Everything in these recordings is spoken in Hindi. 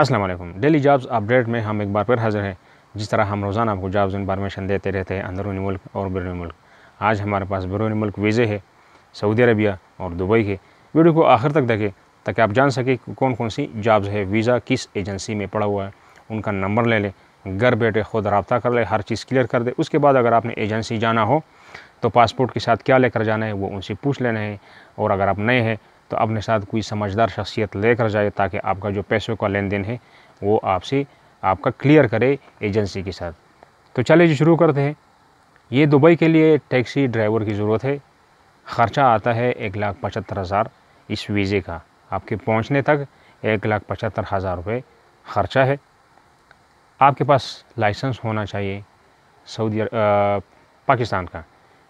अस्सलाम वालेकुम डेली जॉब्स अपडेट में हम एक बार फिर हाजिर हैं जिस तरह हम रोज़ाना आपको जॉब्स इन्फॉर्मेशन देते रहते हैं अंदरूनी मुल्क और बैरूनी मुल्क आज हमारे पास बैरूनी मुल्क वीज़े है सऊदी अरबिया और दुबई के वीडियो को आखिर तक देखें ताकि आप जान सकें कौन कौन सी जॉब्स है वीज़ा किस एजेंसी में पड़ा हुआ है उनका नंबर ले लें घर बैठे खुद रबता कर ले हर चीज़ क्लियर कर दे उसके बाद अगर आपने एजेंसी जाना हो तो पासपोर्ट के साथ क्या लेकर जाना है वो उनसे पूछ लेना है और अगर आप नए हैं तो अपने साथ कोई समझदार शख्सियत लेकर जाए ताकि आपका जो पैसों का लेन देन है वो आपसे आपका क्लियर करे एजेंसी के साथ तो चलिए जी शुरू करते हैं ये दुबई के लिए टैक्सी ड्राइवर की ज़रूरत है ख़र्चा आता है एक लाख पचहत्तर हज़ार इस वीज़े का आपके पहुंचने तक एक लाख पचहत्तर हज़ार रुपये ख़र्चा है आपके पास लाइसेंस होना चाहिए सऊदी पाकिस्तान का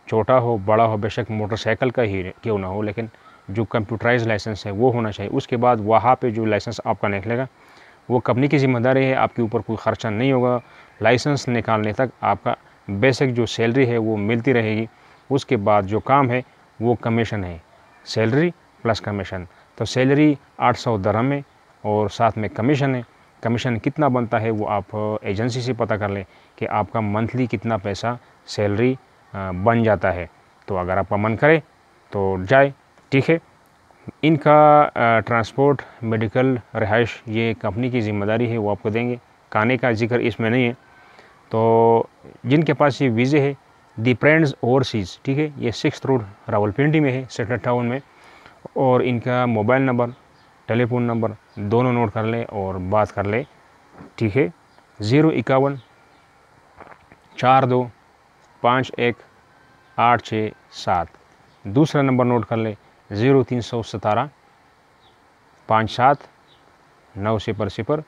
छोटा हो बड़ा हो बेशक मोटरसाइकिल का ही क्यों ना हो लेकिन जो कंप्यूटराइज लाइसेंस है वो होना चाहिए उसके बाद वहाँ पे जो लाइसेंस आपका निकलेगा वो कंपनी की जिम्मेदारी है आपके ऊपर कोई ख़र्चा नहीं होगा लाइसेंस निकालने तक आपका बेसिक जो सैलरी है वो मिलती रहेगी उसके बाद जो काम है वो कमीशन है सैलरी प्लस कमीशन तो सैलरी आठ सौ दरम है और साथ में कमीशन है कमीशन कितना बनता है वो आप एजेंसी से पता कर लें कि आपका मंथली कितना पैसा सैलरी बन जाता है तो अगर आपका मन करे तो जाए ठीक है इनका ट्रांसपोर्ट मेडिकल रहाइश ये कंपनी की ज़िम्मेदारी है वो आपको देंगे खाने का जिक्र इसमें नहीं है तो जिनके पास ये वीज़े है दी फ्रेंड्स ओवरसीज़ ठीक है ये सिक्स रोड रावलपिंडी में है सेक्टर टाउन में और इनका मोबाइल नंबर टेलीफोन नंबर दोनों नोट कर लें और बात कर लें ठीक है ज़ीरो इक्यावन चार दो पाँच एक आठ छः सात दूसरा नंबर नोट कर लें ज़ीरो तीन सौ सतारह पाँच सात नौ सिपर सिपर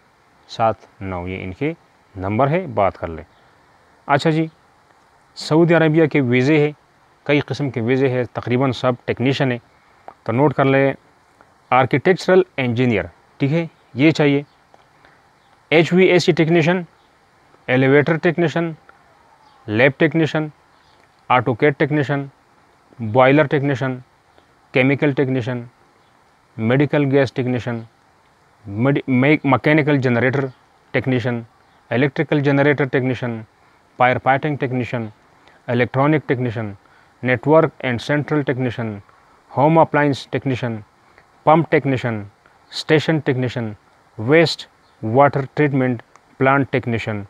सात नौ ये इनके नंबर है बात कर लें अच्छा जी सऊदी अरबिया के वीज़े है कई किस्म के वीज़े है तकरीबन सब टेक्नीशियन है तो नोट कर लें आर्किटेक्चरल इंजीनियर ठीक है ये चाहिए H V A C technician elevator technician lab technician autocad technician boiler technician chemical technician medical gas technician mechanical generator technician electrical generator technician fire fighting technician electronic technician network and central technician home appliances technician pump technician station technician waste water treatment plant technician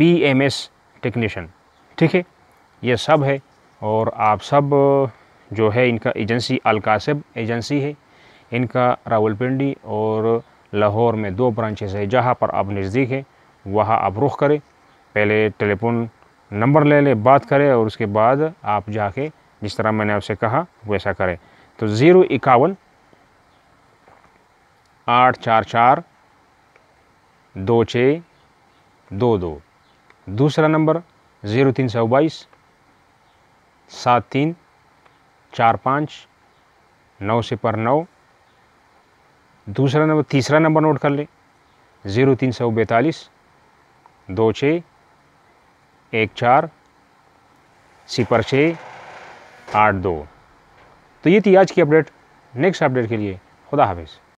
BMS technician ठीक है ये सब है और आप सब जो है इनका एजेंसी अलकासब एजेंसी है इनका रावलपिंडी और लाहौर में दो ब्रांचेस है जहाँ पर आप नज़दीक है वहाँ आप रुख करें पहले टेलीफोन नंबर ले लें बात करें और उसके बाद आप जाके जिस तरह मैंने आपसे कहा वैसा करें तो ज़ीरो इक्यावन आठ चार चार दो छः दो दो दूसरा नंबर ज़ीरो तीन सौ बाईस सात तीन चार पाँच नौ सिपर नौ दूसरा नंबर तीसरा नंबर नोट कर लें ज़ीरो तीन सौ बैतालीस दो छः एक चार सिपर छः आठ दो तो ये थी आज की अपडेट नेक्स्ट अपडेट के लिए खुदा हाफिज़